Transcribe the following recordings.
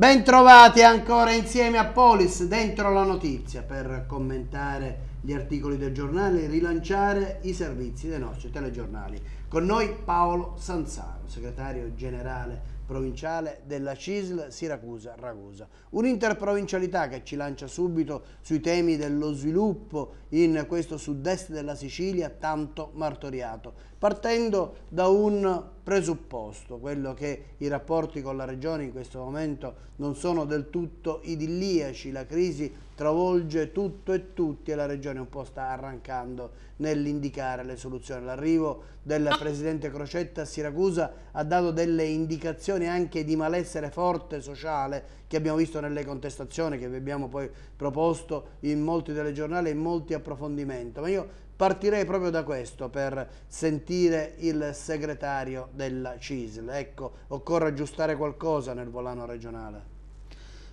Bentrovati ancora insieme a Polis dentro la notizia per commentare gli articoli del giornale e rilanciare i servizi dei nostri telegiornali. Con noi Paolo Sanzaro, segretario generale provinciale della CISL Siracusa-Ragusa. Un'interprovincialità che ci lancia subito sui temi dello sviluppo in questo sud-est della Sicilia tanto martoriato, partendo da un presupposto, quello che i rapporti con la Regione in questo momento non sono del tutto idilliaci, la crisi travolge tutto e tutti e la Regione un po' sta arrancando nell'indicare le soluzioni. L'arrivo del Presidente Crocetta a Siracusa ha dato delle indicazioni anche di malessere forte sociale che abbiamo visto nelle contestazioni che vi abbiamo poi proposto in molti telegiornali e in molti approfondimenti. Ma io partirei proprio da questo per sentire il segretario della CISL. Ecco, occorre aggiustare qualcosa nel volano regionale.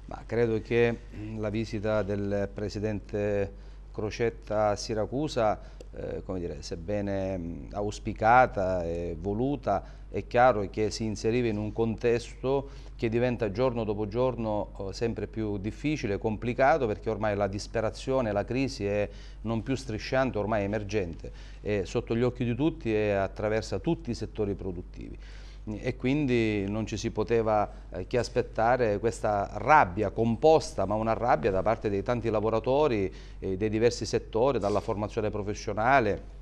Ma credo che mm, la visita del Presidente Crocetta a Siracusa, eh, dire, sebbene mm, auspicata e voluta, è chiaro che si inseriva in un contesto che diventa giorno dopo giorno oh, sempre più difficile, complicato, perché ormai la disperazione, la crisi è non più strisciante, ormai emergente, è sotto gli occhi di tutti e attraversa tutti i settori produttivi e quindi non ci si poteva eh, che aspettare questa rabbia composta, ma una rabbia da parte dei tanti lavoratori eh, dei diversi settori, dalla formazione professionale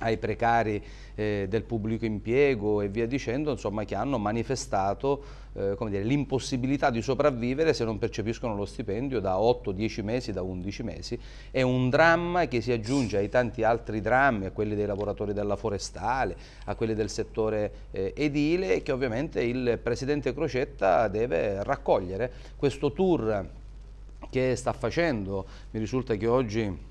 ai precari eh, del pubblico impiego e via dicendo, insomma, che hanno manifestato eh, l'impossibilità di sopravvivere se non percepiscono lo stipendio da 8-10 mesi, da 11 mesi. È un dramma che si aggiunge ai tanti altri drammi, a quelli dei lavoratori della forestale, a quelli del settore eh, edile, che ovviamente il Presidente Crocetta deve raccogliere. Questo tour che sta facendo, mi risulta che oggi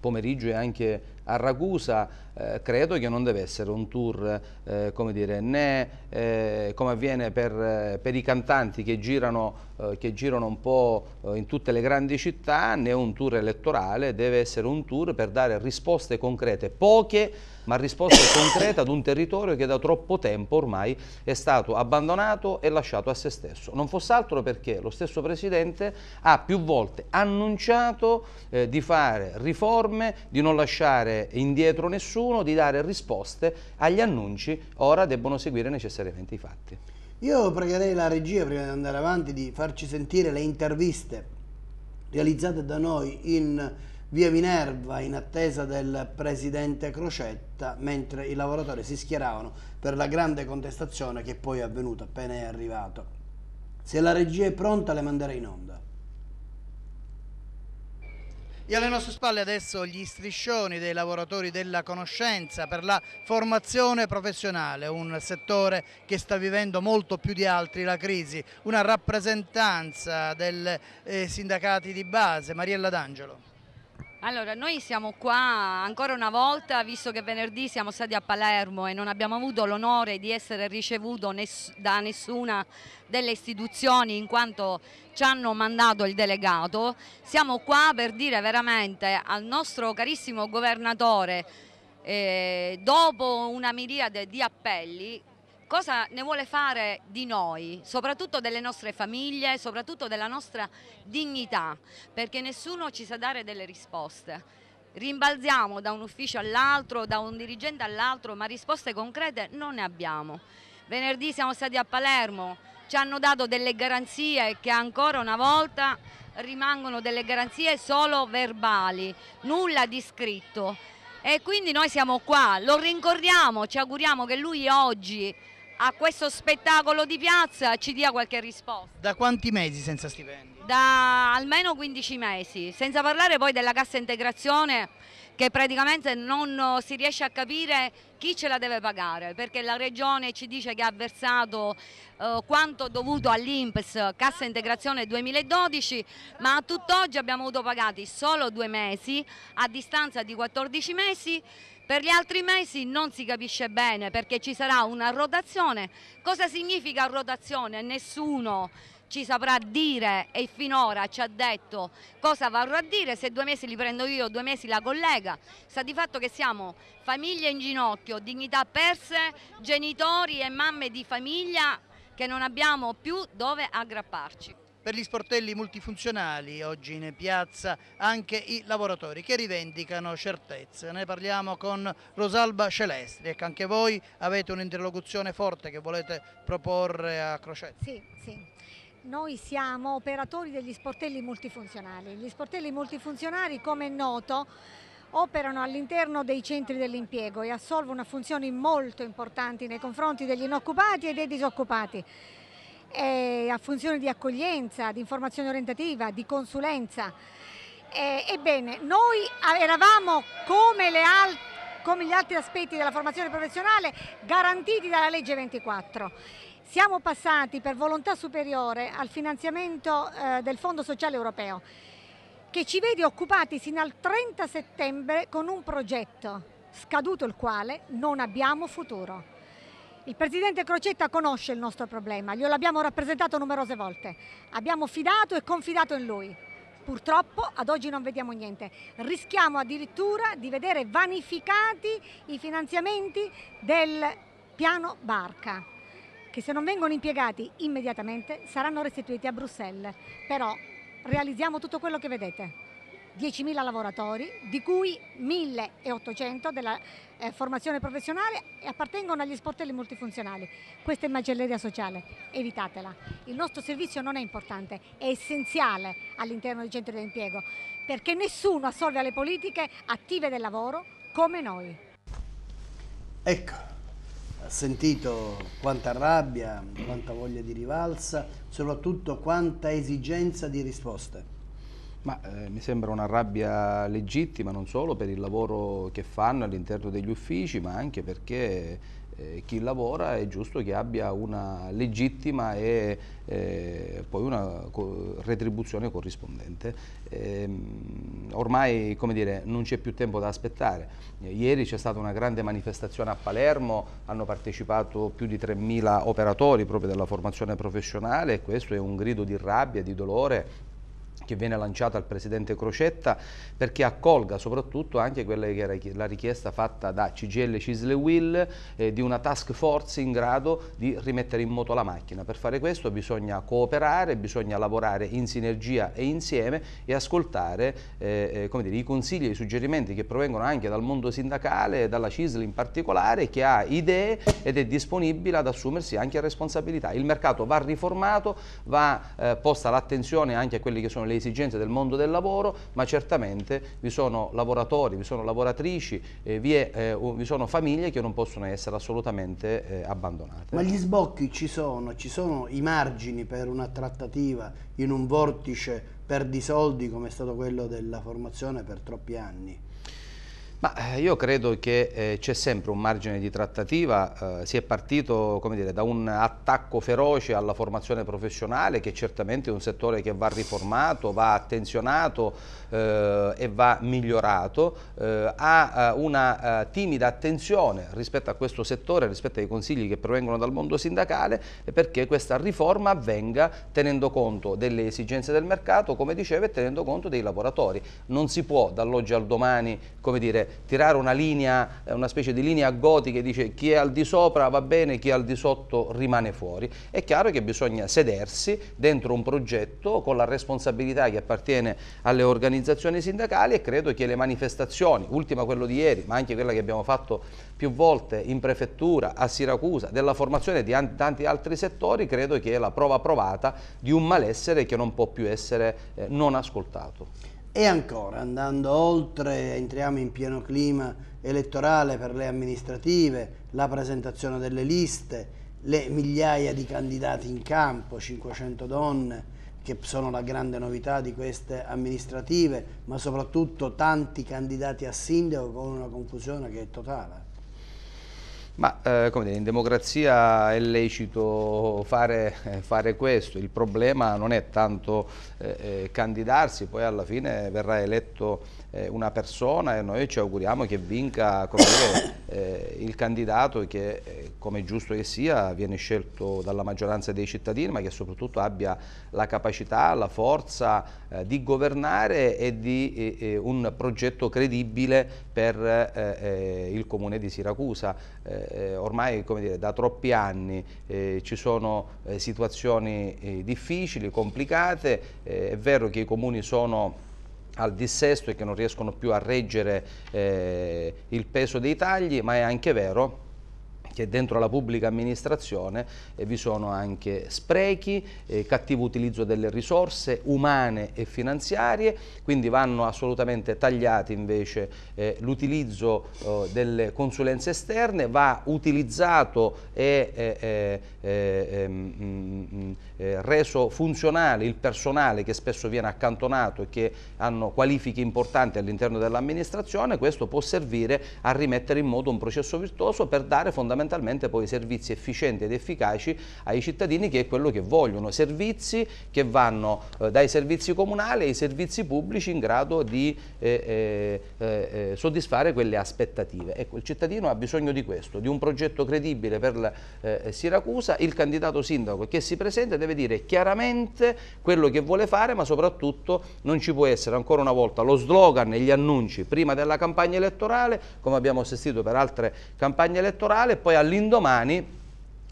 pomeriggio è anche a Ragusa eh, credo che non deve essere un tour eh, come dire, né eh, come avviene per, eh, per, i cantanti che girano, eh, che girano un po' eh, in tutte le grandi città né un tour elettorale, deve essere un tour per dare risposte concrete, poche ma risposta concreta ad un territorio che da troppo tempo ormai è stato abbandonato e lasciato a se stesso. Non fosse altro perché lo stesso Presidente ha più volte annunciato eh, di fare riforme, di non lasciare indietro nessuno, di dare risposte agli annunci, ora debbono seguire necessariamente i fatti. Io pregherei la regia, prima di andare avanti, di farci sentire le interviste realizzate da noi in via Minerva in attesa del presidente Crocetta, mentre i lavoratori si schieravano per la grande contestazione che poi è avvenuta appena è arrivato. Se la regia è pronta le manderei in onda. E alle nostre spalle adesso gli striscioni dei lavoratori della conoscenza per la formazione professionale, un settore che sta vivendo molto più di altri la crisi, una rappresentanza dei eh, sindacati di base. Mariella D'Angelo. Allora, noi siamo qua ancora una volta, visto che venerdì siamo stati a Palermo e non abbiamo avuto l'onore di essere ricevuto ness da nessuna delle istituzioni in quanto ci hanno mandato il delegato, siamo qua per dire veramente al nostro carissimo governatore, eh, dopo una miriade di appelli, cosa ne vuole fare di noi, soprattutto delle nostre famiglie, soprattutto della nostra dignità, perché nessuno ci sa dare delle risposte. Rimbalziamo da un ufficio all'altro, da un dirigente all'altro, ma risposte concrete non ne abbiamo. Venerdì siamo stati a Palermo, ci hanno dato delle garanzie che ancora una volta rimangono delle garanzie solo verbali, nulla di scritto. E quindi noi siamo qua, lo rincorriamo, ci auguriamo che lui oggi a questo spettacolo di piazza ci dia qualche risposta. Da quanti mesi senza stipendi? Da almeno 15 mesi, senza parlare poi della cassa integrazione che praticamente non eh, si riesce a capire chi ce la deve pagare, perché la Regione ci dice che ha versato eh, quanto dovuto all'INPS Cassa Integrazione 2012, ma a tutt'oggi abbiamo avuto pagati solo due mesi, a distanza di 14 mesi, per gli altri mesi non si capisce bene perché ci sarà una rotazione. Cosa significa rotazione? Nessuno ci saprà dire e finora ci ha detto cosa varrò a dire, se due mesi li prendo io, due mesi la collega, sta di fatto che siamo famiglie in ginocchio, dignità perse, genitori e mamme di famiglia che non abbiamo più dove aggrapparci per gli sportelli multifunzionali, oggi in piazza anche i lavoratori che rivendicano certezze. Ne parliamo con Rosalba Celestri, che ecco, anche voi avete un'interlocuzione forte che volete proporre a Crocetta. Sì, sì. Noi siamo operatori degli sportelli multifunzionali. Gli sportelli multifunzionali, come è noto, operano all'interno dei centri dell'impiego e assolvono funzioni molto importanti nei confronti degli inoccupati e dei disoccupati eh, a funzione di accoglienza, di informazione orientativa, di consulenza. ebbene, noi eravamo come, al, come gli altri aspetti della formazione professionale garantiti dalla legge 24. Siamo passati per volontà superiore al finanziamento eh, del Fondo Sociale Europeo che ci vede occupati sino al 30 settembre con un progetto, scaduto il quale non abbiamo futuro. Il presidente Crocetta conosce il nostro problema, glielo abbiamo rappresentato numerose volte. Abbiamo fidato e confidato in lui. Purtroppo ad oggi non vediamo niente. Rischiamo addirittura di vedere vanificati i finanziamenti del piano Barca, che se non vengono impiegati immediatamente saranno restituiti a Bruxelles. Però realizziamo tutto quello che vedete. 10.000 lavoratori, di cui 1.800 della eh, formazione professionale e appartengono agli sportelli multifunzionali. Questa è macelleria sociale, evitatela. Il nostro servizio non è importante, è essenziale all'interno dei centri di impiego, perché nessuno assolve alle politiche attive del lavoro come noi. Ecco, ha sentito quanta rabbia, quanta voglia di rivalsa, soprattutto quanta esigenza di risposte. Ma eh, mi sembra una rabbia legittima non solo per il lavoro che fanno all'interno degli uffici, ma anche perché eh, chi lavora è giusto che abbia una legittima e eh, poi una co retribuzione corrispondente. Eh, ormai dire, non c'è più tempo da aspettare. Ieri c'è stata una grande manifestazione a Palermo, hanno partecipato più di 3.000 operatori proprio della formazione professionale e questo è un grido di rabbia, di dolore che viene lanciata al Presidente Crocetta perché accolga soprattutto anche quella che era la richiesta fatta da CGL Cisle Will eh, di una task force in grado di rimettere in moto la macchina. Per fare questo bisogna cooperare, bisogna lavorare in sinergia e insieme e ascoltare eh, eh, dire, i consigli e i suggerimenti che provengono anche dal mondo sindacale, dalla Cisle in particolare, che ha idee ed è disponibile ad assumersi anche responsabilità. Il mercato va riformato, va eh, posta l'attenzione anche a quelli che sono le esigenze del mondo del lavoro, ma certamente vi sono lavoratori, vi sono lavoratrici, eh, vi, è, eh, vi, sono famiglie che non possono essere assolutamente eh, abbandonate. Ma gli sbocchi ci sono, ci sono i margini per una trattativa in un vortice perdi soldi come è stato quello della formazione per troppi anni? Ma eh, io credo che eh, c'è sempre un margine di trattativa, eh, si è partito dire, da un attacco feroce alla formazione professionale che certamente è un settore che va riformato, va attenzionato eh, e va migliorato, eh, a eh, una timida attenzione rispetto a questo settore, rispetto ai consigli che provengono dal mondo sindacale perché questa riforma avvenga tenendo conto delle esigenze del mercato, come dicevo, e tenendo conto dei lavoratori. Non si può dall'oggi al domani, come dire, tirare una linea, eh, una specie di linea gotica che dice chi è al di sopra va bene, chi è al di sotto rimane fuori. È chiaro che bisogna sedersi dentro un progetto con la responsabilità che appartiene alle organizzazioni sindacali e credo che le manifestazioni, ultima quello di ieri, ma anche quella che abbiamo fatto più volte in prefettura, a Siracusa, della formazione di tanti altri settori, credo che è la prova provata di un malessere che non può più essere eh, non ascoltato. E ancora, andando oltre, entriamo in pieno clima elettorale per le amministrative, la presentazione delle liste, le migliaia di candidati in campo, 500 donne, che sono la grande novità di queste amministrative, ma soprattutto tanti candidati a sindaco con una confusione che è totale. Ma eh, come dire, in democrazia è lecito fare, eh, fare, questo, il problema non è tanto eh, eh candidarsi, poi alla fine verrà eletto eh, una persona e noi ci auguriamo che vinca dire, eh, il candidato che, eh, come è giusto che sia, viene scelto dalla maggioranza dei cittadini, ma che soprattutto abbia la capacità, la forza di governare e di un progetto credibile per il comune di Siracusa. ormai, come dire, da troppi anni ci sono situazioni difficili, complicate, è vero che i comuni sono al dissesto e che non riescono più a reggere eh, il peso dei tagli, ma è anche vero che dentro la pubblica amministrazione eh, vi sono anche sprechi, eh, cattivo utilizzo delle risorse umane e finanziarie, quindi vanno assolutamente tagliati invece eh, l'utilizzo eh, delle consulenze esterne, va utilizzato e mh, eh, eh, ehm, mm, mm, reso funzionale il personale che spesso viene accantonato e che hanno qualifiche importanti all'interno dell'amministrazione, questo può servire a rimettere in modo un processo virtuoso per dare fondamentalmente fondamentalmente poi servizi efficienti ed efficaci ai cittadini che è quello che vogliono, servizi che vanno eh, dai servizi comunali ai servizi pubblici in grado di eh, eh, eh, eh soddisfare quelle aspettative. Ecco, il cittadino ha bisogno di questo, di un progetto credibile per la, eh, Siracusa, il candidato sindaco che si presenta deve dire chiaramente quello che vuole fare ma soprattutto non ci può essere ancora una volta lo slogan e gli annunci prima della campagna elettorale come abbiamo assistito per altre campagne elettorali e poi poi all'indomani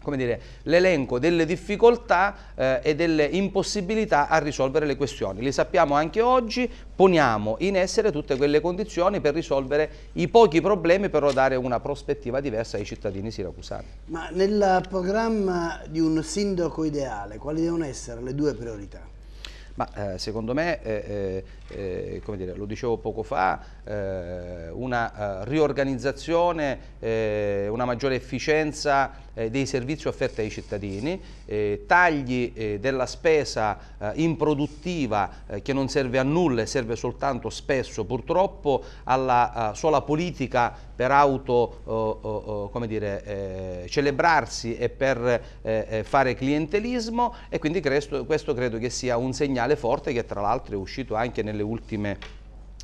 come dire, l'elenco delle difficoltà eh, e delle impossibilità a risolvere le questioni. Le sappiamo anche oggi, poniamo in essere tutte quelle condizioni per risolvere i pochi problemi però dare una prospettiva diversa ai cittadini siracusani. Ma nel programma di un sindaco ideale quali devono essere le due priorità? Ma, eh, secondo me eh, eh eh, come dire, lo dicevo poco fa, eh, una eh, riorganizzazione, eh, una maggiore efficienza eh, dei servizi offerti ai cittadini, tagli della spesa improduttiva che non serve a nulla e serve soltanto spesso purtroppo alla sola politica per auto dire, celebrarsi e per fare clientelismo e quindi questo, questo credo che sia un segnale forte che tra l'altro è uscito anche nelle ultime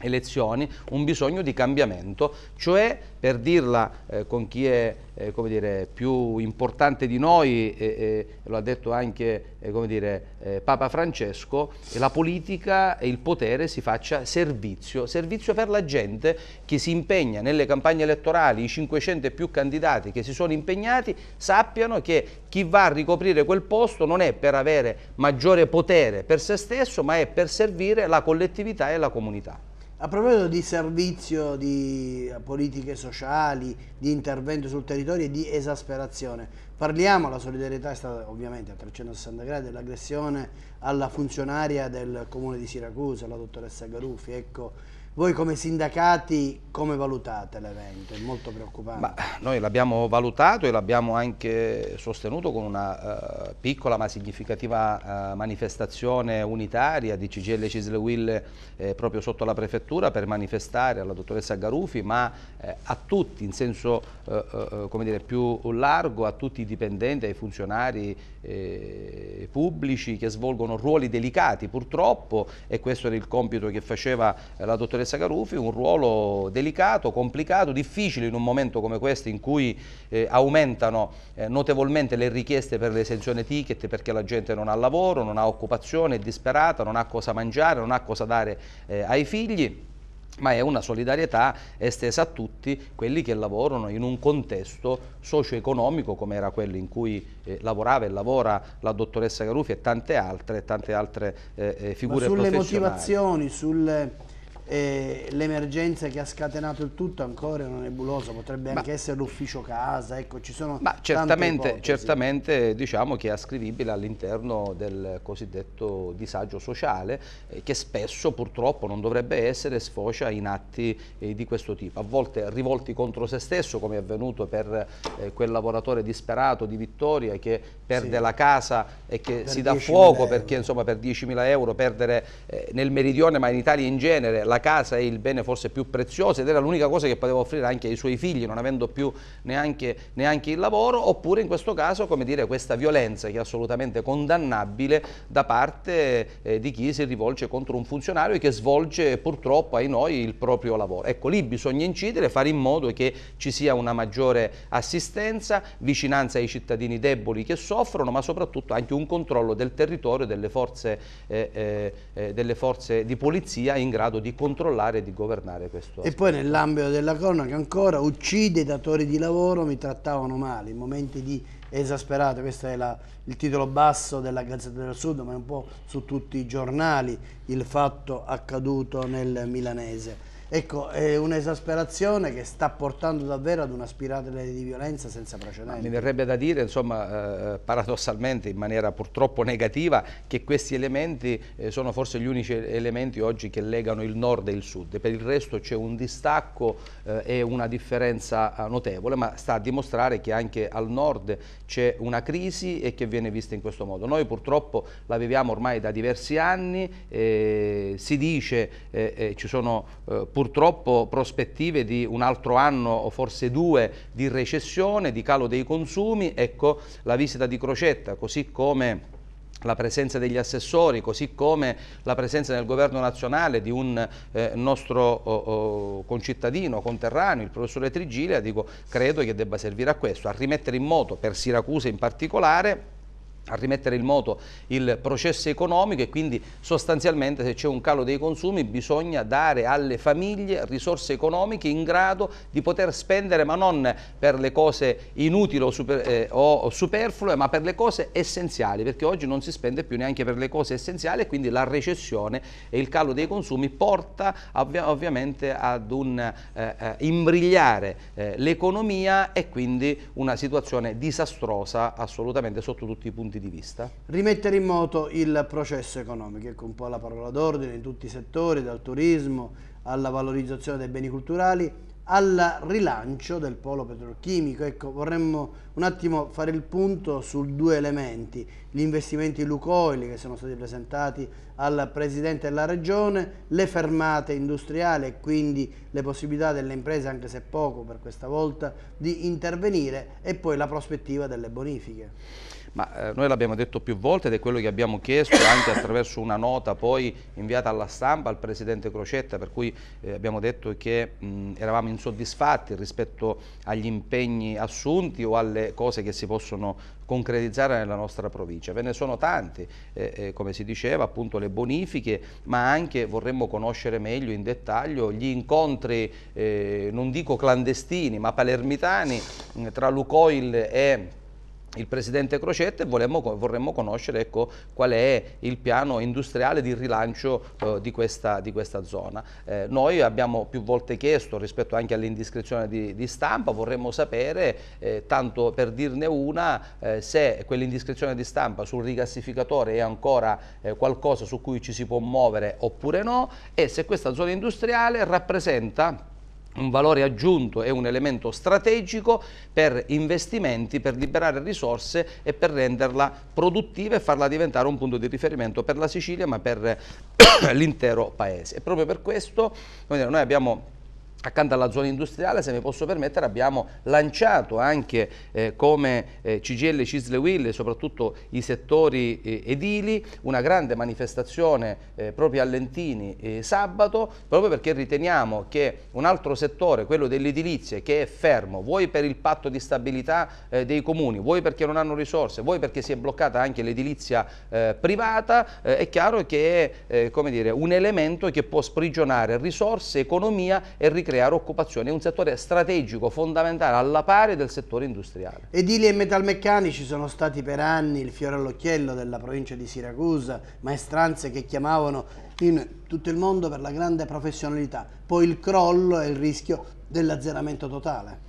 elezioni un bisogno di cambiamento, cioè per dirla eh, con chi è eh, dire, più importante di noi, eh, lo ha detto anche eh, dire, eh, Papa Francesco, la politica e il potere si faccia servizio, servizio per la gente che si impegna nelle campagne elettorali, i 500 e più candidati che si sono impegnati sappiano che chi va a ricoprire quel posto non è per avere maggiore potere per se stesso, ma è per servire la collettività e la comunità. A proposito di servizio, di politiche sociali, di intervento sul territorio e di esasperazione, parliamo, la solidarietà è stata ovviamente a 360 gradi, dell'aggressione alla funzionaria del comune di Siracusa, la dottoressa Garuffi, ecco voi come sindacati come valutate l'evento? È molto preoccupante. Ma noi l'abbiamo valutato e l'abbiamo anche sostenuto con una uh, piccola ma significativa uh, manifestazione unitaria di CGL Cisle Will eh, proprio sotto la prefettura per manifestare alla dottoressa Garufi ma eh, a tutti in senso uh, dire, più largo, a tutti i dipendenti, ai funzionari eh, pubblici che svolgono ruoli delicati purtroppo e questo era il compito che faceva la dottoressa Sagarufi un ruolo delicato, complicato, difficile in un momento come questo in cui eh, aumentano eh, notevolmente le richieste per l'esenzione ticket perché la gente non ha lavoro, non ha occupazione, è disperata, non ha cosa mangiare, non ha cosa dare eh, ai figli ma è una solidarietà estesa a tutti quelli che lavorano in un contesto socio-economico come era quello in cui eh, lavorava e lavora la dottoressa Garufi e tante altre, tante altre eh, eh figure ma sulle professionali. Sulle motivazioni, sul eh, l'emergenza che ha scatenato il tutto ancora è una nebulosa, potrebbe ma, anche essere l'ufficio casa, ecco ci sono Ma certamente, certamente diciamo che è ascrivibile all'interno del cosiddetto disagio sociale eh, che spesso purtroppo non dovrebbe essere sfocia in atti eh, di questo tipo, a volte rivolti contro se stesso come è avvenuto per eh, quel lavoratore disperato di Vittoria che perde sì. la casa e che per si dà fuoco perché insomma per 10.000 euro perdere eh, nel meridione ma in Italia in genere la la casa è il bene forse più prezioso ed era l'unica cosa che poteva offrire anche ai suoi figli non avendo più neanche, neanche il lavoro oppure in questo caso come dire questa violenza che è assolutamente condannabile da parte eh, di chi si rivolge contro un funzionario che svolge purtroppo ai noi il proprio lavoro. Ecco lì bisogna incidere, fare in modo che ci sia una maggiore assistenza, vicinanza ai cittadini deboli che soffrono ma soprattutto anche un controllo del territorio delle forze, eh, eh, eh, delle forze di polizia in grado di controllare controllare e di governare questo. E aspetto. poi nell'ambito della cronaca ancora uccide i datori di lavoro, mi trattavano male, in momenti di esasperate, questo è la, il titolo basso della Gazzetta del Sud, ma è un po' su tutti i giornali il fatto accaduto nel Milanese. Ecco, è un'esasperazione che sta portando davvero ad una spirale di violenza senza precedenti. Mi verrebbe da dire, insomma, eh, paradossalmente, in maniera purtroppo negativa, che questi elementi eh, sono forse gli unici elementi oggi che legano il nord e il sud. per il resto c'è un distacco eh, e una differenza eh, notevole, ma sta a dimostrare che anche al nord c'è una crisi e che viene vista in questo modo. Noi purtroppo la viviamo ormai da diversi anni, eh, si dice, eh, ci sono purtroppo prospettive di un altro anno o forse due di recessione, di calo dei consumi, ecco la visita di Crocetta, così come la presenza degli assessori, così come la presenza nel governo nazionale di un eh, nostro oh, oh, concittadino, conterraneo, il professore Trigilia, dico, credo che debba servire a questo, a rimettere in moto per Siracusa in particolare a rimettere in moto il processo economico e quindi sostanzialmente se c'è un calo dei consumi bisogna dare alle famiglie risorse economiche in grado di poter spendere ma non per le cose inutili o, super, eh, o superflue ma per le cose essenziali perché oggi non si spende più neanche per le cose essenziali e quindi la recessione e il calo dei consumi porta ovvia, ovviamente ad un eh, eh imbrigliare eh, l'economia e quindi una situazione disastrosa assolutamente sotto tutti i punti punti di vista? Rimettere in moto il processo economico, ecco un po' la parola d'ordine in tutti i settori, dal turismo alla valorizzazione dei beni culturali, al rilancio del polo petrolchimico. Ecco, vorremmo un attimo fare il punto su due elementi, gli investimenti Lucoil che sono stati presentati al Presidente della Regione, le fermate industriali e quindi le possibilità delle imprese, anche se poco per questa volta, di intervenire e poi la prospettiva delle bonifiche. Ma eh, noi l'abbiamo detto più volte ed è quello che abbiamo chiesto anche attraverso una nota poi inviata alla stampa al Presidente Crocetta, per cui eh, abbiamo detto che mh, eravamo insoddisfatti rispetto agli impegni assunti o alle cose che si possono concretizzare nella nostra provincia. Ve ne sono tanti, eh, eh come si diceva, appunto le bonifiche, ma anche vorremmo conoscere meglio in dettaglio gli incontri, eh, non dico clandestini, ma palermitani tra Lucoil e il Presidente Crocetta e volemo, vorremmo conoscere ecco, qual è il piano industriale di rilancio eh, di, questa, di, questa, zona. Eh, noi abbiamo più volte chiesto rispetto anche all'indiscrezione di, di, stampa, vorremmo sapere, eh, tanto per dirne una, eh, se quell'indiscrezione di stampa sul rigassificatore è ancora eh, qualcosa su cui ci si può muovere oppure no e se questa zona industriale rappresenta un valore aggiunto e un elemento strategico per investimenti, per liberare risorse e per renderla produttiva e farla diventare un punto di riferimento per la Sicilia ma per l'intero Paese. E proprio per questo noi abbiamo accanto alla zona industriale, se mi posso permettere, abbiamo lanciato anche eh, come eh, CGL Cisle Will, soprattutto i settori eh, edili, una grande manifestazione eh, proprio a Lentini eh, sabato, proprio perché riteniamo che un altro settore, quello dell'edilizia, che è fermo, vuoi per il patto di stabilità eh, dei comuni, vuoi perché non hanno risorse, vuoi perché si è bloccata anche l'edilizia privata, è chiaro che è dire, un elemento che può sprigionare risorse, economia e ricreazione creare occupazione, è un settore strategico, fondamentale, alla pari del settore industriale. Edili e metalmeccanici sono stati per anni il fiore all'occhiello della provincia di Siracusa, maestranze che chiamavano in tutto il mondo per la grande professionalità, poi il crollo e il rischio dell'azzeramento totale.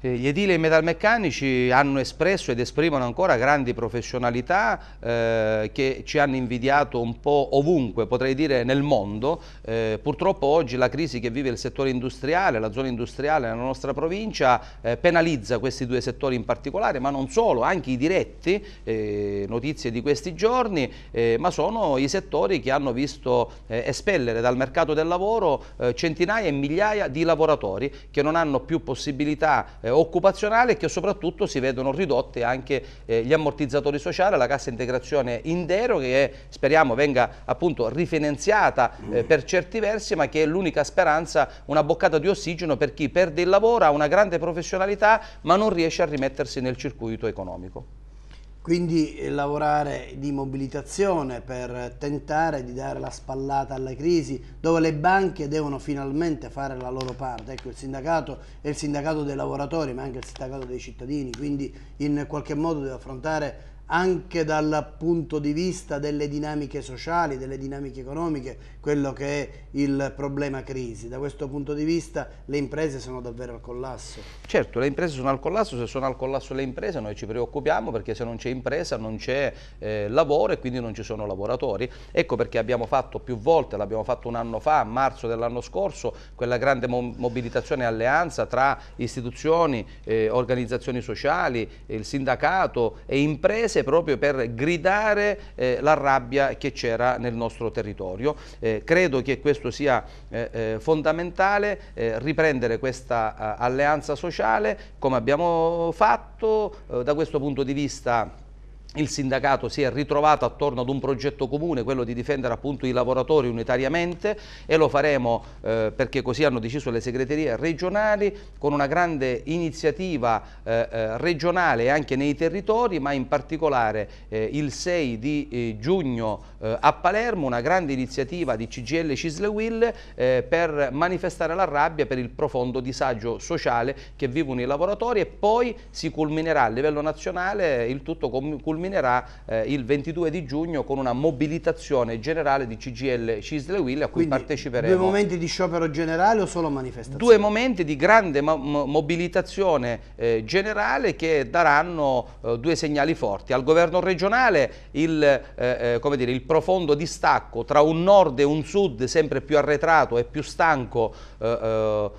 Eh, gli edili e metalmeccanici hanno espresso ed esprimono ancora grandi professionalità eh, che ci hanno invidiato un po' ovunque, potrei dire nel mondo. Eh, purtroppo oggi la crisi che vive il settore industriale, la zona industriale nella nostra provincia eh, penalizza questi due settori in particolare, ma non solo, anche i diretti, eh, notizie di questi giorni, eh, ma sono i settori che hanno visto espellere dal mercato del lavoro centinaia e migliaia di lavoratori che non hanno più possibilità eh, occupazionale e che soprattutto si vedono ridotte anche eh, gli ammortizzatori sociali, la cassa integrazione in deroga che speriamo venga appunto rifinanziata eh, per certi versi ma che è l'unica speranza, una boccata di ossigeno per chi perde il lavoro, ha una grande professionalità ma non riesce a rimettersi nel circuito economico. Quindi eh, lavorare di mobilitazione per tentare di dare la spallata alla crisi, dove le banche devono finalmente fare la loro parte. Ecco, il sindacato è il sindacato dei lavoratori, ma anche il sindacato dei cittadini, quindi in qualche modo deve affrontare anche dal punto di vista delle dinamiche sociali, delle dinamiche economiche, quello che è il problema crisi. Da questo punto di vista le imprese sono davvero al collasso. Certo, le imprese sono al collasso, se sono al collasso le imprese noi ci preoccupiamo perché se non c'è impresa non c'è eh, lavoro e quindi non ci sono lavoratori. Ecco perché abbiamo fatto più volte, l'abbiamo fatto un anno fa, a marzo dell'anno scorso, quella grande mo mobilitazione e alleanza tra istituzioni, eh, organizzazioni sociali, il sindacato e imprese proprio per gridare eh, la rabbia che c'era nel nostro territorio. Eh, credo che questo sia eh, eh fondamentale, eh, riprendere questa eh, alleanza sociale come abbiamo fatto da questo punto di vista il sindacato si è ritrovato attorno ad un progetto comune, quello di difendere appunto i lavoratori unitariamente e lo faremo eh, perché così hanno deciso le segreterie regionali con una grande iniziativa eh, eh regionale anche nei territori ma in particolare eh, il 6 di eh, giugno eh, a Palermo una grande iniziativa di CGL Cisle Will per manifestare la rabbia per il profondo disagio sociale che vivono i lavoratori e poi si culminerà a livello nazionale il tutto culminerà terminerà eh, il 22 di giugno con una mobilitazione generale di CGL Cisle Will a cui Quindi, parteciperemo. Due momenti di sciopero generale o solo manifestazione? Due momenti di grande mo mobilitazione eh, generale che daranno eh, due segnali forti. Al governo regionale il, eh, eh, dire, il, profondo distacco tra un nord e un sud sempre più arretrato e più stanco eh,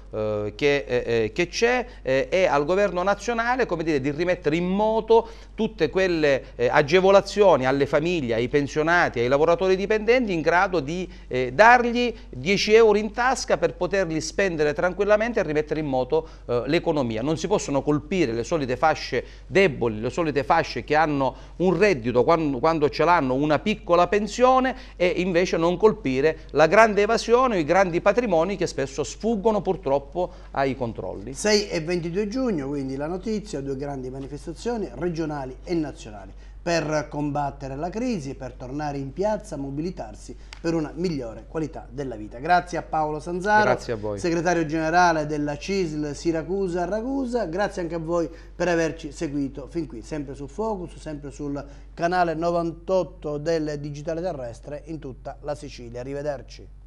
che c'è e al governo nazionale come dire, di rimettere in moto tutte quelle eh, agevolazioni alle famiglie, ai pensionati, ai lavoratori dipendenti in grado di eh, dargli 10 euro in tasca per poterli spendere tranquillamente e rimettere in moto eh, l'economia. Non si possono colpire le solite fasce deboli, le solite fasce che hanno un reddito quando, quando ce l'hanno una piccola pensione e invece non colpire la grande evasione o i grandi patrimoni che spesso sfuggono purtroppo ai controlli. 6 e 22 giugno quindi la notizia, due grandi manifestazioni regionali e nazionali per combattere la crisi, per tornare in piazza, mobilitarsi per una migliore qualità della vita. Grazie a Paolo Sanzaro, a segretario generale della CISL Siracusa Ragusa, grazie anche a voi per averci seguito fin qui, sempre su Focus, sempre sul canale 98 del Digitale Terrestre in tutta la Sicilia. Arrivederci.